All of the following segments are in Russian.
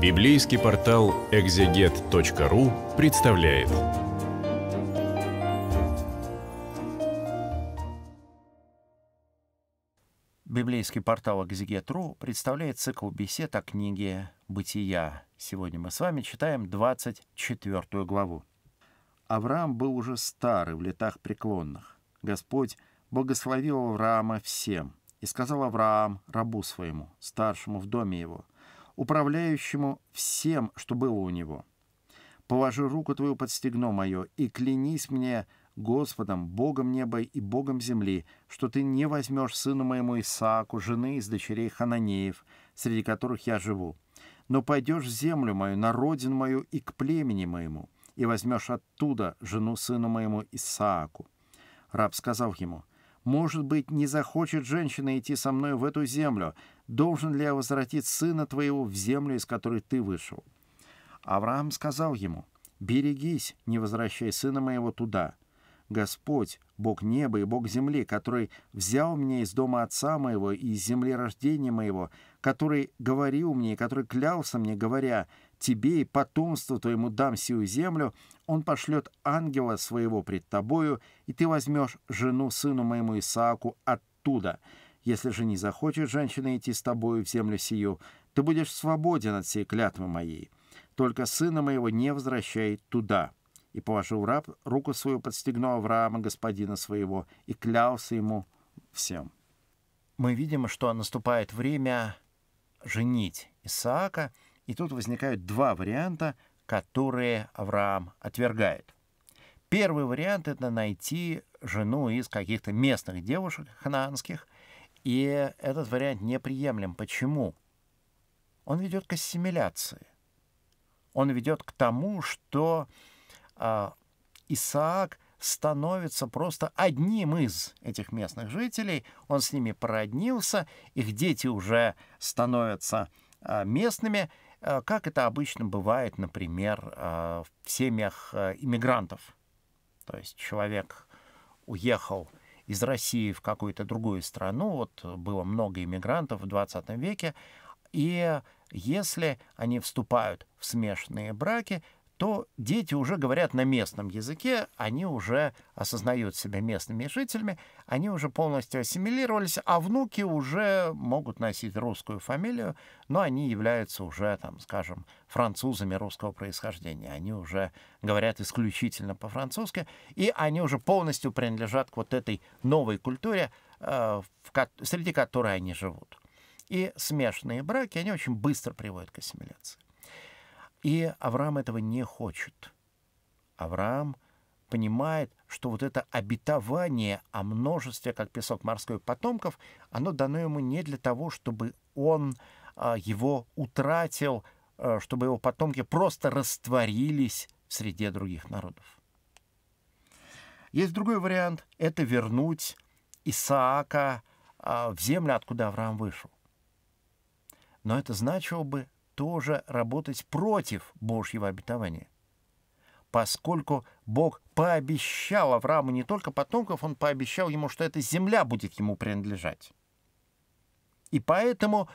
Библейский портал экзегет.ру представляет. Библейский портал экзегет.ру представляет цикл бесед о книге «Бытия». Сегодня мы с вами читаем 24 главу. Авраам был уже старый в летах преклонных. Господь благословил Авраама всем. И сказал Авраам рабу своему, старшему в доме его, управляющему всем, что было у него. Положи руку твою под стегно мое и клянись мне Господом, Богом неба и Богом земли, что ты не возьмешь сыну моему Исааку, жены из дочерей Хананеев, среди которых я живу, но пойдешь в землю мою, на родину мою и к племени моему, и возьмешь оттуда жену сыну моему Исааку». Раб сказал ему, «Может быть, не захочет женщина идти со мной в эту землю, должен ли я возвратить сына твоего в землю, из которой ты вышел?» Авраам сказал ему, «Берегись, не возвращай сына моего туда. Господь, Бог неба и Бог земли, который взял меня из дома отца моего и из земли рождения моего, который говорил мне и который клялся мне, говоря, «Тебе и потомству твоему дам сию землю», он пошлет ангела своего пред тобою, и ты возьмешь жену сыну моему Исааку оттуда» Если же не захочет женщина идти с тобою в землю сию, ты будешь свободен от всей клятвы моей. Только сына моего не возвращай туда». И, положил раб, руку свою подстегнул Авраама, господина своего, и клялся ему всем. Мы видим, что наступает время женить Исаака, и тут возникают два варианта, которые Авраам отвергает. Первый вариант — это найти жену из каких-то местных девушек ханаанских, и этот вариант неприемлем. Почему? Он ведет к ассимиляции. Он ведет к тому, что э, Исаак становится просто одним из этих местных жителей. Он с ними породнился, их дети уже становятся э, местными, э, как это обычно бывает, например, э, в семьях э, иммигрантов. То есть человек уехал из России в какую-то другую страну, вот было много иммигрантов в 20 веке, и если они вступают в смешанные браки, то дети уже говорят на местном языке, они уже осознают себя местными жителями, они уже полностью ассимилировались, а внуки уже могут носить русскую фамилию, но они являются уже, там, скажем, французами русского происхождения. Они уже говорят исключительно по-французски, и они уже полностью принадлежат к вот этой новой культуре, э, среди которой они живут. И смешанные браки, они очень быстро приводят к ассимиляции. И Авраам этого не хочет. Авраам понимает, что вот это обетование о множестве, как песок морской, потомков, оно дано ему не для того, чтобы он а, его утратил, а, чтобы его потомки просто растворились в среде других народов. Есть другой вариант — это вернуть Исаака а, в землю, откуда Авраам вышел. Но это значило бы тоже работать против Божьего обетования. Поскольку Бог пообещал Аврааму не только потомков, он пообещал ему, что эта земля будет ему принадлежать. И поэтому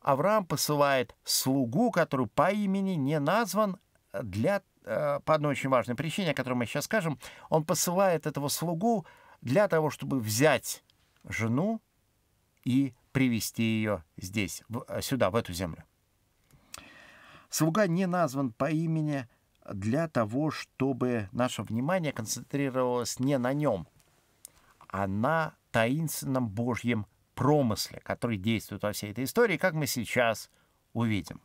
Авраам посылает слугу, который по имени не назван, для, э, по одной очень важной причине, о которой мы сейчас скажем, он посылает этого слугу для того, чтобы взять жену и привести ее здесь, э, сюда, в эту землю. Слуга не назван по имени для того, чтобы наше внимание концентрировалось не на нем, а на таинственном Божьем промысле, который действует во всей этой истории, как мы сейчас увидим.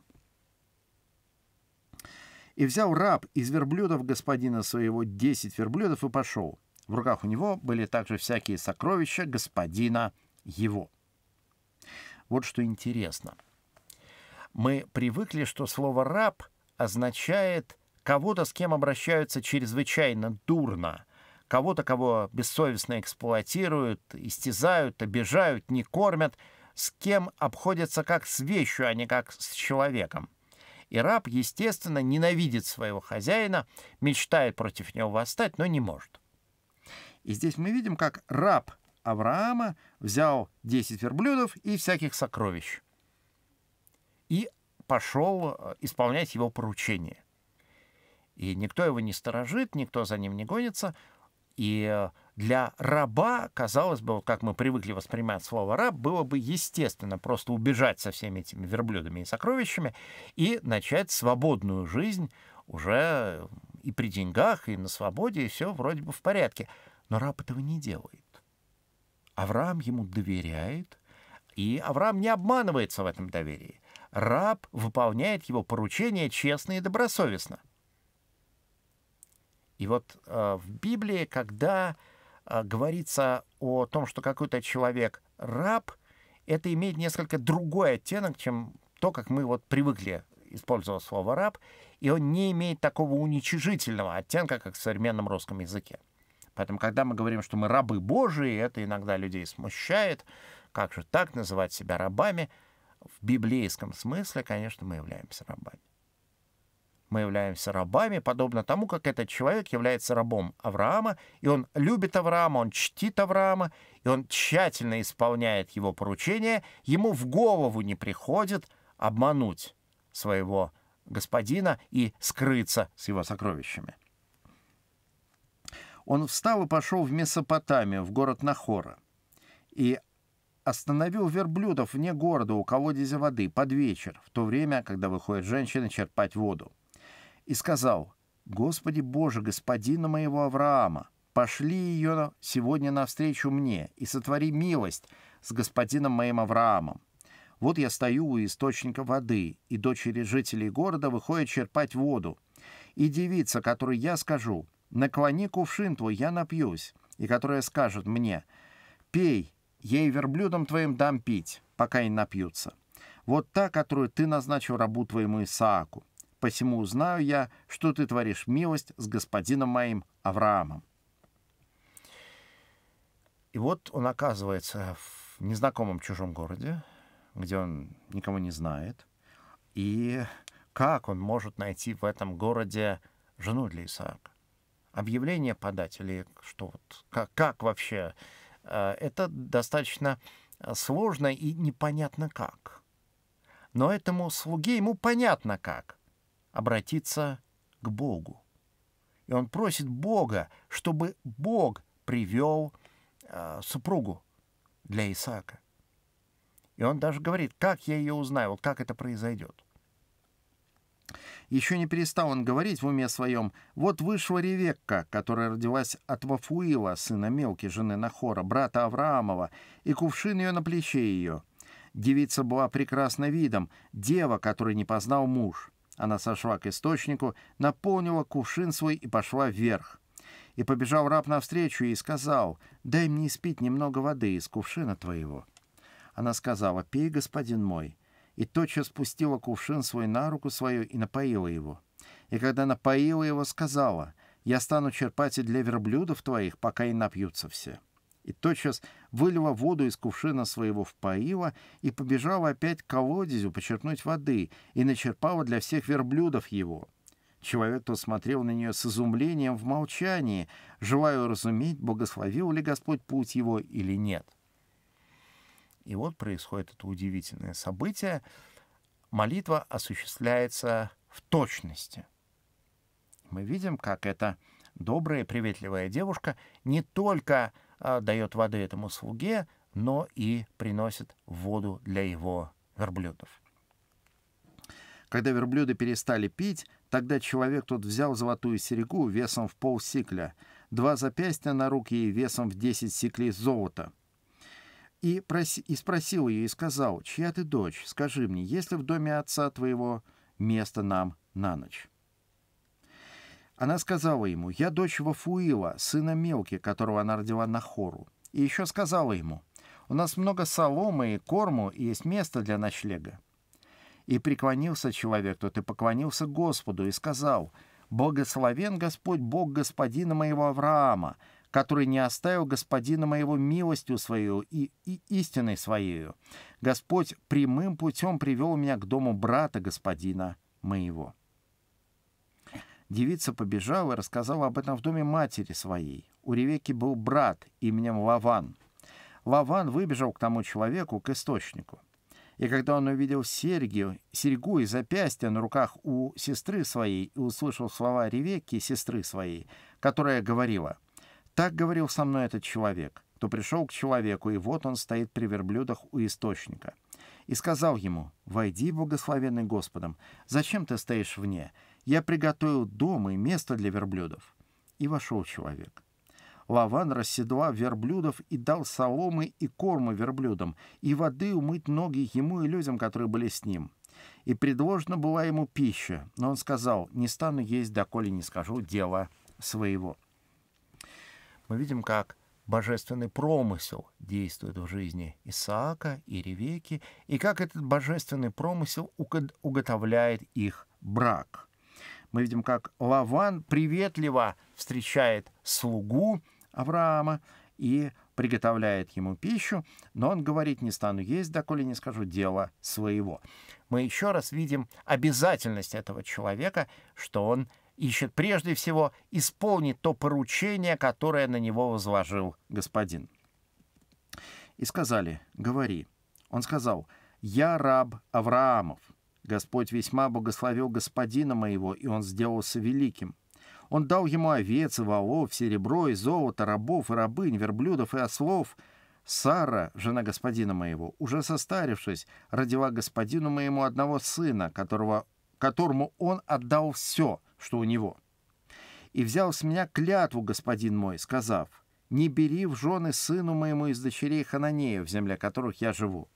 «И взял раб из верблюдов господина своего десять верблюдов и пошел. В руках у него были также всякие сокровища господина его». Вот что интересно – мы привыкли, что слово «раб» означает кого-то, с кем обращаются чрезвычайно дурно, кого-то, кого бессовестно эксплуатируют, истязают, обижают, не кормят, с кем обходятся как с вещью, а не как с человеком. И раб, естественно, ненавидит своего хозяина, мечтает против него восстать, но не может. И здесь мы видим, как раб Авраама взял 10 верблюдов и всяких сокровищ – и пошел э, исполнять его поручение. И никто его не сторожит, никто за ним не гонится. И э, для раба, казалось бы, вот как мы привыкли воспринимать слово «раб», было бы естественно просто убежать со всеми этими верблюдами и сокровищами и начать свободную жизнь уже э, и при деньгах, и на свободе, и все вроде бы в порядке. Но раб этого не делает. Авраам ему доверяет, и Авраам не обманывается в этом доверии раб выполняет его поручение честно и добросовестно. И вот э, в Библии, когда э, говорится о том, что какой-то человек раб, это имеет несколько другой оттенок, чем то, как мы вот привыкли использовать слово «раб», и он не имеет такого уничижительного оттенка, как в современном русском языке. Поэтому, когда мы говорим, что мы рабы Божии, это иногда людей смущает, как же так называть себя рабами – в библейском смысле, конечно, мы являемся рабами. Мы являемся рабами, подобно тому, как этот человек является рабом Авраама, и он любит Авраама, он чтит Авраама, и он тщательно исполняет его поручения. Ему в голову не приходит обмануть своего господина и скрыться с его сокровищами. Он встал и пошел в Месопотамию, в город Нахора. И Остановил верблюдов вне города у колодезя воды под вечер, в то время, когда выходят женщины черпать воду. И сказал, «Господи Боже, господина моего Авраама, пошли ее сегодня навстречу мне и сотвори милость с господином моим Авраамом. Вот я стою у источника воды, и дочери жителей города выходят черпать воду. И девица, которой я скажу, наклони кувшин твой, я напьюсь, и которая скажет мне, пей, я и верблюдам твоим дам пить, пока не напьются. Вот та, которую ты назначил рабу твоему Исааку. Посему узнаю я, что ты творишь милость с господином моим Авраамом. И вот он оказывается в незнакомом чужом городе, где он никого не знает. И как он может найти в этом городе жену для Исаака? Объявление подать или что? Вот, как, как вообще Э, это достаточно э, сложно и непонятно как. Но этому слуге ему понятно как обратиться к Богу. И он просит Бога, чтобы Бог привел э, супругу для Исаака. И он даже говорит, как я ее узнаю, вот как это произойдет. Еще не перестал он говорить в уме своем. Вот вышла Ревекка, которая родилась от Вафуила, сына Мелки, жены Нахора, брата Авраамова, и кувшин ее на плече ее. Девица была прекрасна видом, дева, которой не познал муж. Она сошла к источнику, наполнила кувшин свой и пошла вверх. И побежал раб навстречу и сказал, «Дай мне испить немного воды из кувшина твоего». Она сказала, «Пей, господин мой» и тотчас спустила кувшин свой на руку свою и напоила его. И когда напоила его, сказала, «Я стану черпать и для верблюдов твоих, пока и напьются все». И тотчас вылила воду из кувшина своего в поила и побежала опять к колодезю почерпнуть воды и начерпала для всех верблюдов его. Человек кто смотрел на нее с изумлением в молчании, желая разуметь, благословил ли Господь путь его или нет. И вот происходит это удивительное событие. Молитва осуществляется в точности. Мы видим, как эта добрая, приветливая девушка не только а, дает воды этому слуге, но и приносит воду для его верблюдов. Когда верблюды перестали пить, тогда человек тот взял золотую серегу весом в пол сикля, два запястья на руки и весом в десять сиклей золота — и, проси, и спросил ее и сказал, «Чья ты дочь? Скажи мне, есть ли в доме отца твоего место нам на ночь?» Она сказала ему, «Я дочь Вафуила, сына Мелки, которого она родила на хору». И еще сказала ему, «У нас много соломы и корму, и есть место для ночлега». И преклонился человек тот, и поклонился Господу, и сказал, «Благословен Господь Бог господина моего Авраама, который не оставил господина моего милостью свою и, и истиной своею. Господь прямым путем привел меня к дому брата господина моего». Девица побежала и рассказала об этом в доме матери своей. У Ревеки был брат именем Лаван. Лаван выбежал к тому человеку, к источнику. И когда он увидел серьги, серьгу и запястье на руках у сестры своей и услышал слова Ревекки, сестры своей, которая говорила — так говорил со мной этот человек. То пришел к человеку, и вот он стоит при верблюдах у источника. И сказал ему, «Войди, благословенный Господом, зачем ты стоишь вне? Я приготовил дом и место для верблюдов». И вошел человек. Лаван расседла верблюдов и дал соломы и корма верблюдам, и воды умыть ноги ему и людям, которые были с ним. И предложена была ему пища, но он сказал, «Не стану есть, доколе не скажу дело своего» мы видим, как божественный промысел действует в жизни Исаака и Ревеки, и как этот божественный промысел уготовляет их брак. Мы видим, как Лаван приветливо встречает слугу Авраама и приготовляет ему пищу, но он говорит, не стану есть, доколе не скажу дело своего. Мы еще раз видим обязательность этого человека, что он ищет прежде всего исполнить то поручение, которое на него возложил господин. И сказали, говори. Он сказал, я раб Авраамов. Господь весьма благословил господина моего, и он сделался великим. Он дал ему овец и волов, серебро и золото, рабов и рабынь, верблюдов и ослов. Сара, жена господина моего, уже состарившись, родила господину моему одного сына, которого, которому он отдал все — что у него. И взял с меня клятву, господин мой, сказав, «Не бери в жены сыну моему из дочерей Хананеев, в земле которых я живу,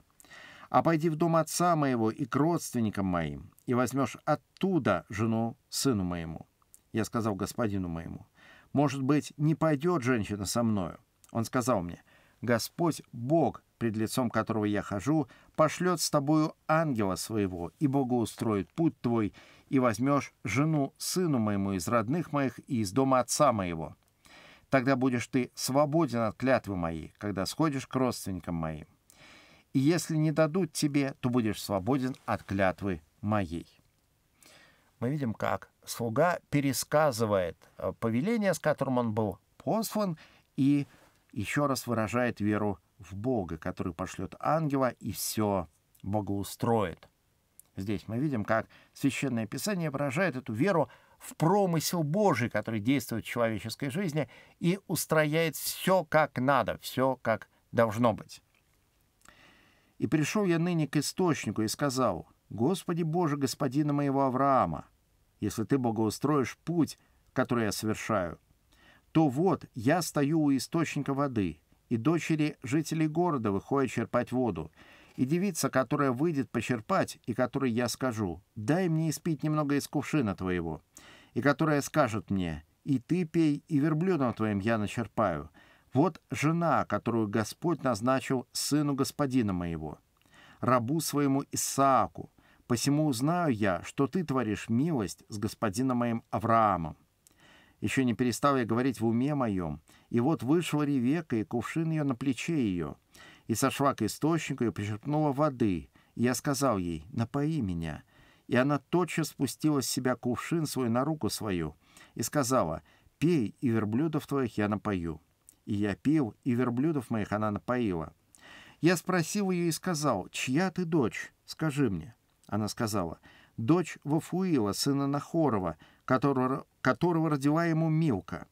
а пойди в дом отца моего и к родственникам моим, и возьмешь оттуда жену сыну моему». Я сказал господину моему, «Может быть, не пойдет женщина со мною?» Он сказал мне, — Господь Бог, пред лицом которого я хожу, пошлет с тобою ангела своего, и Богу устроит путь твой, и возьмешь жену сыну моему из родных моих и из дома отца моего. Тогда будешь ты свободен от клятвы моей, когда сходишь к родственникам моим. И если не дадут тебе, то будешь свободен от клятвы моей. Мы видим, как слуга пересказывает э, повеление, с которым он был послан, и еще раз выражает веру в Бога, который пошлет ангела и все богоустроит. Здесь мы видим, как Священное Писание выражает эту веру в промысел Божий, который действует в человеческой жизни и устрояет все как надо, все как должно быть. «И пришел я ныне к источнику и сказал, «Господи Боже, господина моего Авраама, если ты богоустроишь путь, который я совершаю, то вот я стою у источника воды, и дочери жителей города выходят черпать воду, и девица, которая выйдет почерпать, и которой я скажу, «Дай мне испить немного из кувшина твоего», и которая скажет мне, «И ты пей, и верблюдом твоим я начерпаю». Вот жена, которую Господь назначил сыну господина моего, рабу своему Исааку, посему узнаю я, что ты творишь милость с господином моим Авраамом еще не переставая говорить в уме моем. И вот вышла ревека, и кувшин ее на плече ее, и сошла к источнику, и причерпнула воды. И я сказал ей, напои меня. И она тотчас спустила с себя кувшин свой на руку свою, и сказала, пей, и верблюдов твоих я напою. И я пил, и верблюдов моих она напоила. Я спросил ее и сказал, чья ты дочь? Скажи мне. Она сказала, дочь Вафуила, сына Нахорова, которого которого родила ему Милка,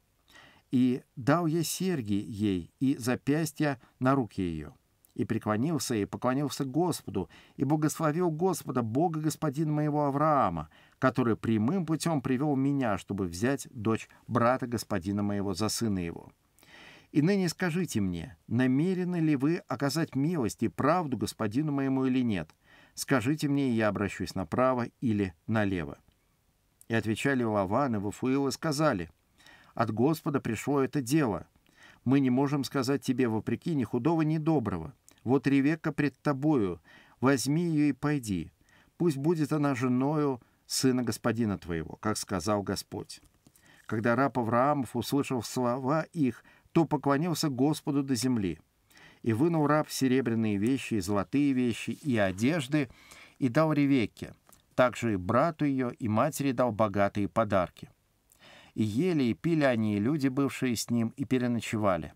и дал ей серьги ей и запястья на руки ее. И преклонился, и поклонился Господу, и благословил Господа, Бога господина моего Авраама, который прямым путем привел меня, чтобы взять дочь брата Господина моего за сына его. И ныне скажите мне, намерены ли вы оказать милость и правду Господину моему или нет? Скажите мне, и я обращусь направо или налево и отвечали Лаван и Вафуила, сказали, «От Господа пришло это дело. Мы не можем сказать тебе вопреки ни худого, ни доброго. Вот Ревека пред тобою, возьми ее и пойди. Пусть будет она женою сына господина твоего, как сказал Господь». Когда раб Авраамов, услышав слова их, то поклонился Господу до земли. И вынул раб серебряные вещи, и золотые вещи, и одежды, и дал ревеке также и брату ее, и матери дал богатые подарки. И ели, и пили они, и люди, бывшие с ним, и переночевали.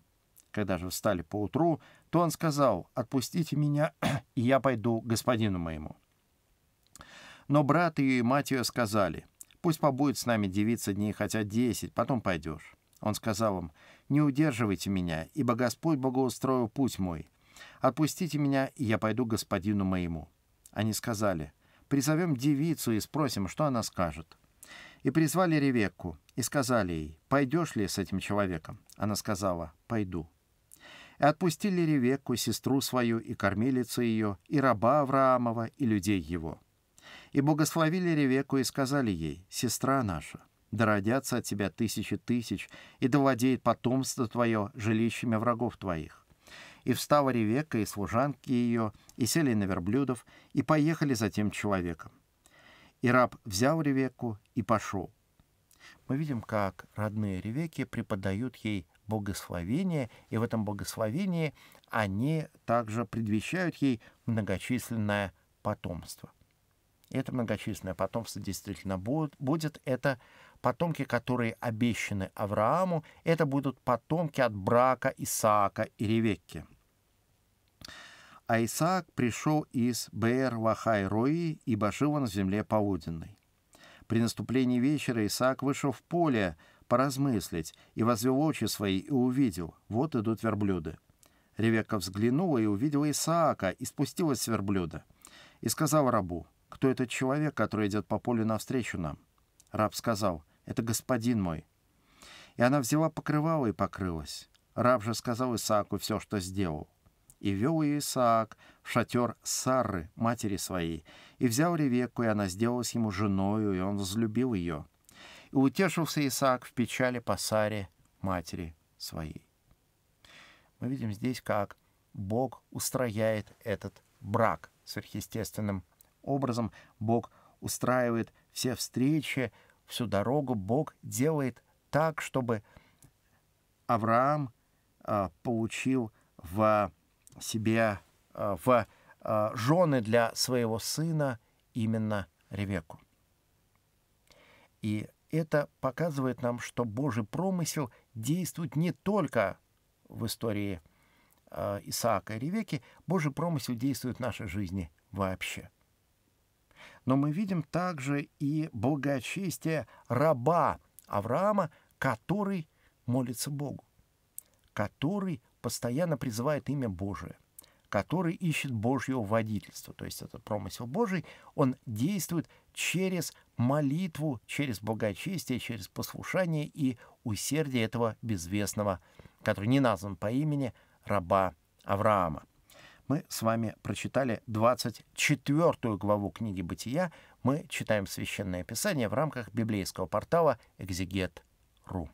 Когда же встали поутру, то он сказал, «Отпустите меня, и я пойду к господину моему». Но брат ее и мать ее сказали, «Пусть побудет с нами девица дней хотя десять, потом пойдешь». Он сказал им, «Не удерживайте меня, ибо Господь благоустроил путь мой. Отпустите меня, и я пойду к господину моему». Они сказали, призовем девицу и спросим, что она скажет. И призвали Ревекку, и сказали ей, пойдешь ли с этим человеком? Она сказала, пойду. И отпустили Ревекку, сестру свою, и кормилицу ее, и раба Авраамова, и людей его. И благословили Ревекку и сказали ей, сестра наша, да родятся от тебя тысячи тысяч, и да владеет потомство твое жилищами врагов твоих и встава Ревека, и служанки ее, и сели на верблюдов, и поехали за тем человеком. И раб взял Ревеку и пошел. Мы видим, как родные Ревеки преподают ей богословение, и в этом богословении они также предвещают ей многочисленное потомство. И это многочисленное потомство действительно будет. Это потомки, которые обещаны Аврааму, это будут потомки от брака Исаака и Ревекки. А Исаак пришел из Бэр-Вахай-Рои, ибо жил он в земле полуденной. При наступлении вечера Исаак вышел в поле поразмыслить и возвел очи свои и увидел, вот идут верблюды. Ревекка взглянула и увидела Исаака, и спустилась с верблюда. И сказал рабу, кто этот человек, который идет по полю навстречу нам? Раб сказал, это господин мой». И она взяла покрывало и покрылась. Раб же сказал Исааку все, что сделал. И вел ее Исаак в шатер Сары, матери своей, и взял Ревекку, и она сделалась ему женою, и он возлюбил ее. И утешился Исаак в печали по Саре, матери своей. Мы видим здесь, как Бог устрояет этот брак сверхъестественным образом. Бог устраивает все встречи, всю дорогу Бог делает так, чтобы Авраам э, получил в себе, э, в э, жены для своего сына именно Ревеку. И это показывает нам, что Божий промысел действует не только в истории Исаака и Ревеки, Божий промысел действует в нашей жизни вообще – но мы видим также и благочестие раба Авраама, который молится Богу, который постоянно призывает имя Божие, который ищет Божьего водительства. То есть этот промысел Божий, он действует через молитву, через благочестие, через послушание и усердие этого безвестного, который не назван по имени, раба Авраама мы с вами прочитали 24 главу книги «Бытия». Мы читаем Священное Писание в рамках библейского портала «Экзегет.ру».